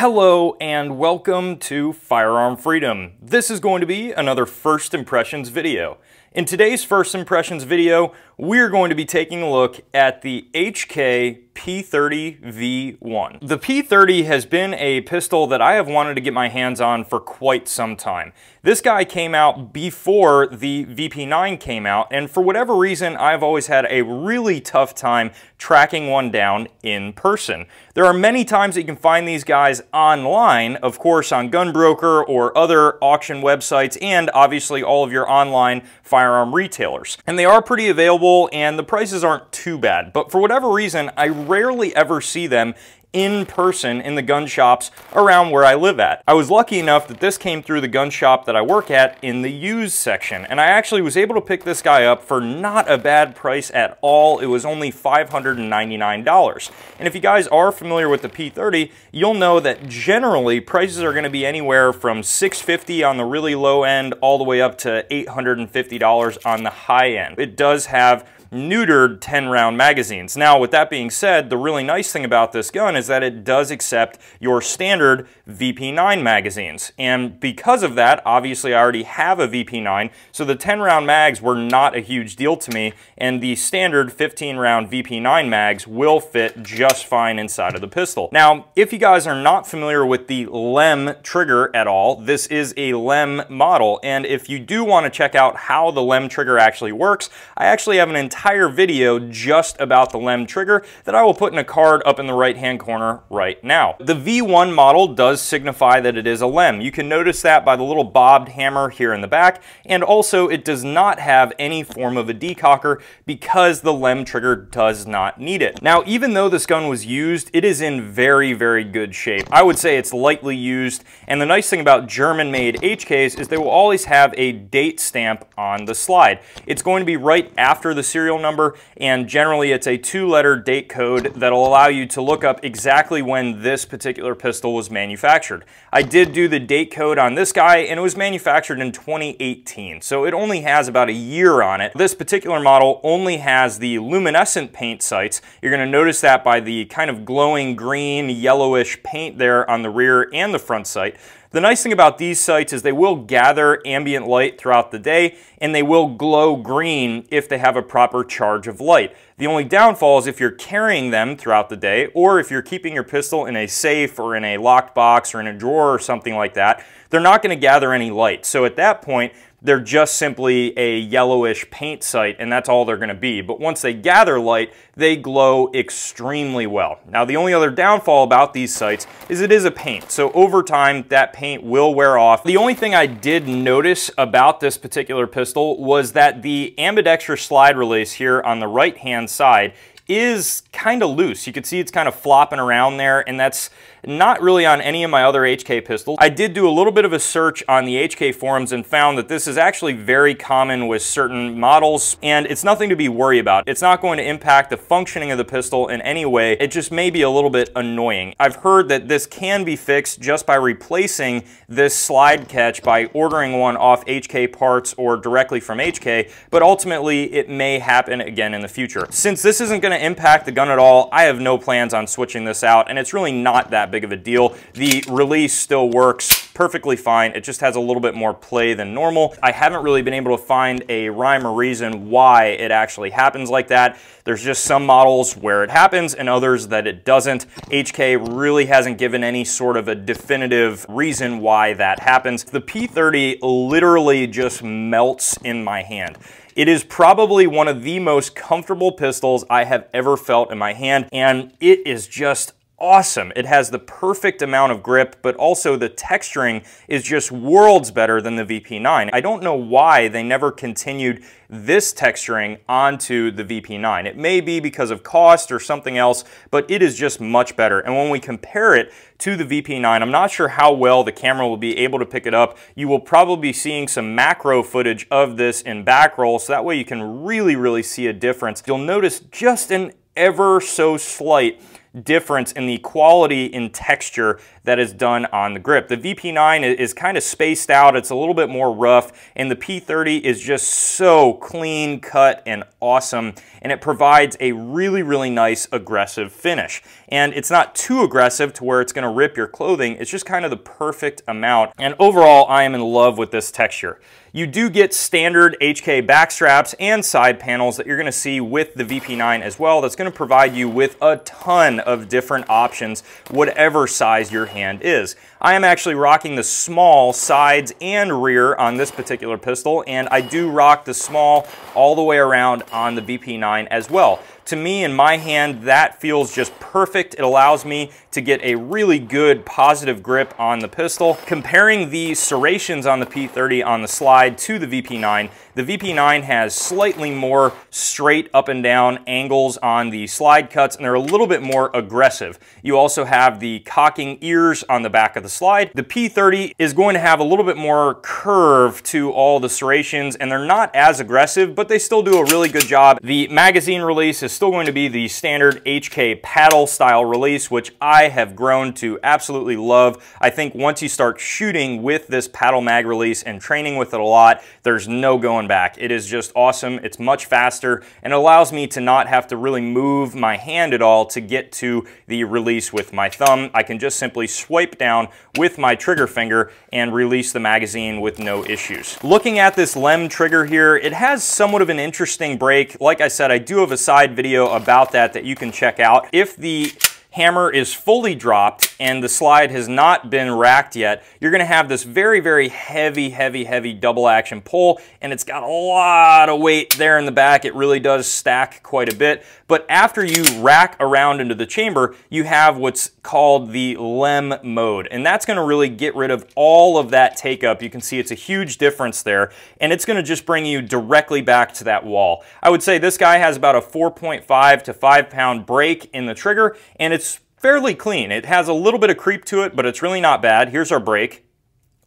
Hello and welcome to Firearm Freedom. This is going to be another First Impressions video. In today's First Impressions video, we're going to be taking a look at the HK P30V1. The P30 has been a pistol that I have wanted to get my hands on for quite some time. This guy came out before the VP9 came out, and for whatever reason, I've always had a really tough time tracking one down in person. There are many times that you can find these guys online, of course on Gunbroker or other auction websites, and obviously all of your online firearm retailers. And they are pretty available affordable and the prices aren't too bad. But for whatever reason, I rarely ever see them in person in the gun shops around where I live at. I was lucky enough that this came through the gun shop that I work at in the used section, and I actually was able to pick this guy up for not a bad price at all. It was only $599. And if you guys are familiar with the P30, you'll know that generally prices are gonna be anywhere from $650 on the really low end all the way up to $850 on the high end. It does have neutered 10 round magazines. Now, with that being said, the really nice thing about this gun is that it does accept your standard VP9 magazines. And because of that, obviously I already have a VP9, so the 10 round mags were not a huge deal to me, and the standard 15 round VP9 mags will fit just fine inside of the pistol. Now, if you guys are not familiar with the LEM trigger at all, this is a LEM model, and if you do want to check out how the LEM trigger actually works, I actually have an entire entire video just about the LEM trigger that I will put in a card up in the right hand corner right now. The V1 model does signify that it is a LEM. You can notice that by the little bobbed hammer here in the back and also it does not have any form of a decocker because the LEM trigger does not need it. Now even though this gun was used, it is in very, very good shape. I would say it's lightly used and the nice thing about German made HKs is they will always have a date stamp on the slide. It's going to be right after the series serial number, and generally it's a two-letter date code that'll allow you to look up exactly when this particular pistol was manufactured. I did do the date code on this guy, and it was manufactured in 2018, so it only has about a year on it. This particular model only has the luminescent paint sights. You're gonna notice that by the kind of glowing green, yellowish paint there on the rear and the front sight. The nice thing about these sites is they will gather ambient light throughout the day and they will glow green if they have a proper charge of light. The only downfall is if you're carrying them throughout the day or if you're keeping your pistol in a safe or in a locked box or in a drawer or something like that, they're not going to gather any light. So at that point, they're just simply a yellowish paint site and that's all they're gonna be. But once they gather light, they glow extremely well. Now the only other downfall about these sites is it is a paint. So over time, that paint will wear off. The only thing I did notice about this particular pistol was that the ambidextrous slide release here on the right hand side is kind of loose. You can see it's kind of flopping around there, and that's not really on any of my other HK pistols. I did do a little bit of a search on the HK forums and found that this is actually very common with certain models, and it's nothing to be worried about. It's not going to impact the functioning of the pistol in any way. It just may be a little bit annoying. I've heard that this can be fixed just by replacing this slide catch by ordering one off HK parts or directly from HK, but ultimately it may happen again in the future. Since this isn't going to to impact the gun at all, I have no plans on switching this out, and it's really not that big of a deal. The release still works perfectly fine. It just has a little bit more play than normal. I haven't really been able to find a rhyme or reason why it actually happens like that. There's just some models where it happens and others that it doesn't. HK really hasn't given any sort of a definitive reason why that happens. The P30 literally just melts in my hand. It is probably one of the most comfortable pistols I have ever felt in my hand, and it is just awesome. It has the perfect amount of grip, but also the texturing is just worlds better than the VP9. I don't know why they never continued this texturing onto the VP9. It may be because of cost or something else, but it is just much better. And when we compare it to the VP9, I'm not sure how well the camera will be able to pick it up. You will probably be seeing some macro footage of this in back roll, so that way you can really, really see a difference. You'll notice just an ever so slight difference in the quality and texture that is done on the grip. The VP9 is kind of spaced out, it's a little bit more rough, and the P30 is just so clean cut and awesome, and it provides a really, really nice aggressive finish. And it's not too aggressive to where it's gonna rip your clothing, it's just kind of the perfect amount. And overall, I am in love with this texture. You do get standard HK backstraps and side panels that you're gonna see with the VP9 as well. That's gonna provide you with a ton of different options, whatever size your hand is. I am actually rocking the small sides and rear on this particular pistol, and I do rock the small all the way around on the VP9 as well to me in my hand, that feels just perfect. It allows me to get a really good positive grip on the pistol. Comparing the serrations on the P30 on the slide to the VP9, the VP9 has slightly more straight up and down angles on the slide cuts, and they're a little bit more aggressive. You also have the cocking ears on the back of the slide. The P30 is going to have a little bit more curve to all the serrations, and they're not as aggressive, but they still do a really good job. The magazine release is still going to be the standard HK paddle style release, which I have grown to absolutely love. I think once you start shooting with this paddle mag release and training with it a lot, there's no going back. It is just awesome. It's much faster and allows me to not have to really move my hand at all to get to the release with my thumb. I can just simply swipe down with my trigger finger and release the magazine with no issues. Looking at this LEM trigger here, it has somewhat of an interesting break. Like I said, I do have a side video video about that that you can check out. If the hammer is fully dropped and the slide has not been racked yet, you're gonna have this very, very heavy, heavy, heavy double action pull and it's got a lot of weight there in the back. It really does stack quite a bit. But after you rack around into the chamber, you have what's called the LEM mode. And that's gonna really get rid of all of that take up. You can see it's a huge difference there. And it's gonna just bring you directly back to that wall. I would say this guy has about a 4.5 to five pound break in the trigger and it's fairly clean. It has a little bit of creep to it, but it's really not bad. Here's our brake,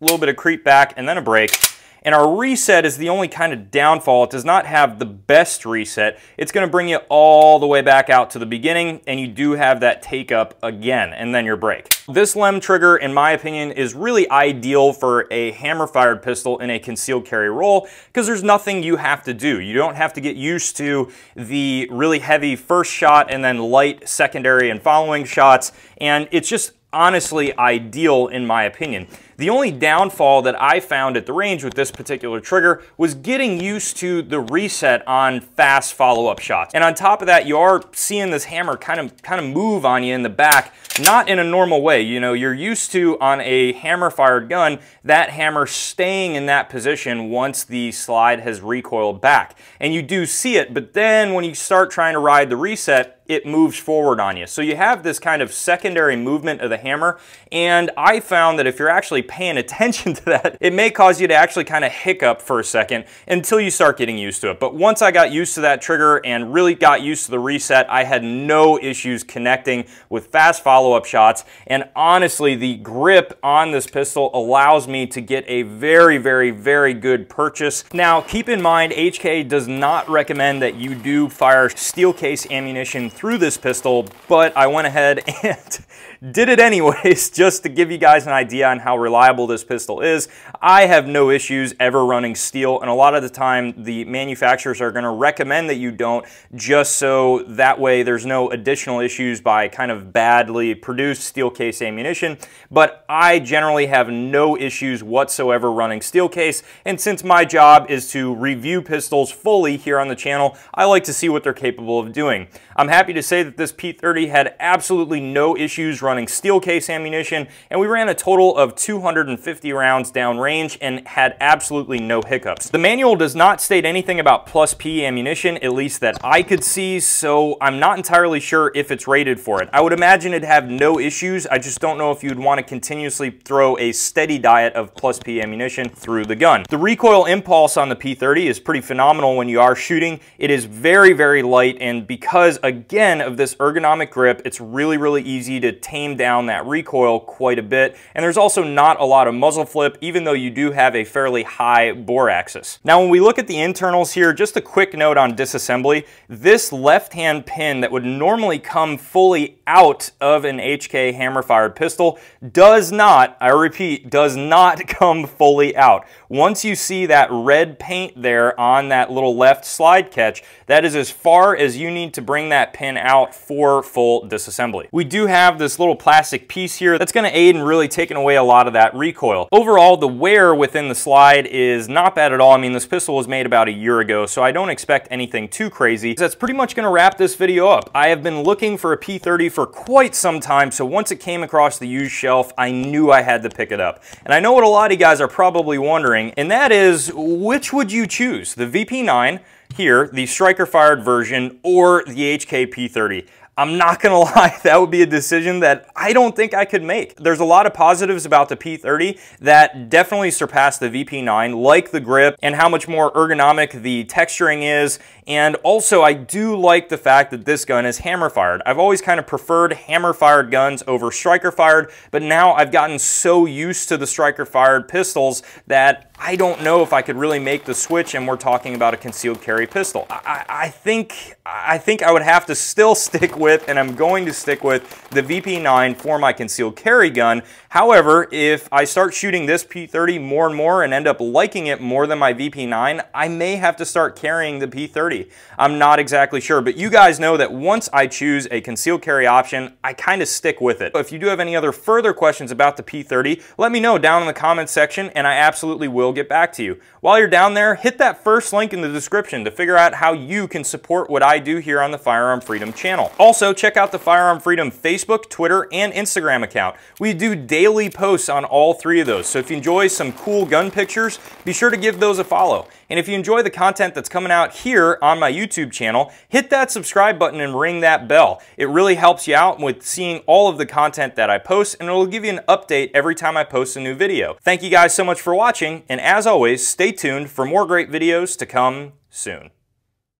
a little bit of creep back, and then a brake. And our reset is the only kind of downfall. It does not have the best reset. It's gonna bring you all the way back out to the beginning and you do have that take up again and then your break. This LEM trigger, in my opinion, is really ideal for a hammer-fired pistol in a concealed carry role because there's nothing you have to do. You don't have to get used to the really heavy first shot and then light secondary and following shots. And it's just honestly ideal in my opinion. The only downfall that I found at the range with this particular trigger was getting used to the reset on fast follow-up shots. And on top of that, you are seeing this hammer kind of, kind of move on you in the back, not in a normal way. You know, you're used to on a hammer-fired gun, that hammer staying in that position once the slide has recoiled back. And you do see it, but then when you start trying to ride the reset, it moves forward on you. So you have this kind of secondary movement of the hammer. And I found that if you're actually paying attention to that, it may cause you to actually kind of hiccup for a second until you start getting used to it. But once I got used to that trigger and really got used to the reset, I had no issues connecting with fast follow-up shots. And honestly, the grip on this pistol allows me to get a very, very, very good purchase. Now, keep in mind, HK does not recommend that you do fire steel case ammunition through this pistol, but I went ahead and did it anyways, just to give you guys an idea on how reliable this pistol is. I have no issues ever running steel, and a lot of the time the manufacturers are gonna recommend that you don't, just so that way there's no additional issues by kind of badly produced steel case ammunition. But I generally have no issues whatsoever running steel case, and since my job is to review pistols fully here on the channel, I like to see what they're capable of doing. I'm happy to say that this P30 had absolutely no issues running running steel case ammunition, and we ran a total of 250 rounds downrange and had absolutely no hiccups. The manual does not state anything about plus P ammunition, at least that I could see, so I'm not entirely sure if it's rated for it. I would imagine it'd have no issues, I just don't know if you'd want to continuously throw a steady diet of plus P ammunition through the gun. The recoil impulse on the P30 is pretty phenomenal when you are shooting. It is very, very light, and because, again, of this ergonomic grip, it's really, really easy to tame tame down that recoil quite a bit. And there's also not a lot of muzzle flip, even though you do have a fairly high bore axis. Now, when we look at the internals here, just a quick note on disassembly. This left-hand pin that would normally come fully out of an HK hammer-fired pistol does not, I repeat, does not come fully out. Once you see that red paint there on that little left slide catch, that is as far as you need to bring that pin out for full disassembly. We do have this little little plastic piece here that's gonna aid in really taking away a lot of that recoil. Overall, the wear within the slide is not bad at all. I mean, this pistol was made about a year ago, so I don't expect anything too crazy. That's pretty much gonna wrap this video up. I have been looking for a P30 for quite some time, so once it came across the used shelf, I knew I had to pick it up. And I know what a lot of you guys are probably wondering, and that is, which would you choose? The VP9, here, the striker fired version, or the HK P30. I'm not gonna lie, that would be a decision that I don't think I could make. There's a lot of positives about the P30 that definitely surpass the VP9, like the grip and how much more ergonomic the texturing is. And also I do like the fact that this gun is hammer fired. I've always kind of preferred hammer fired guns over striker fired, but now I've gotten so used to the striker fired pistols that I don't know if I could really make the switch and we're talking about a concealed carry pistol. I, I, think, I think I would have to still stick with, and I'm going to stick with, the VP9 for my concealed carry gun. However, if I start shooting this P30 more and more and end up liking it more than my VP9, I may have to start carrying the P30. I'm not exactly sure, but you guys know that once I choose a concealed carry option, I kind of stick with it. If you do have any other further questions about the P30, let me know down in the comments section and I absolutely will will get back to you. While you're down there, hit that first link in the description to figure out how you can support what I do here on the Firearm Freedom channel. Also, check out the Firearm Freedom Facebook, Twitter, and Instagram account. We do daily posts on all three of those, so if you enjoy some cool gun pictures, be sure to give those a follow. And if you enjoy the content that's coming out here on my YouTube channel, hit that subscribe button and ring that bell. It really helps you out with seeing all of the content that I post, and it'll give you an update every time I post a new video. Thank you guys so much for watching, and and as always, stay tuned for more great videos to come soon.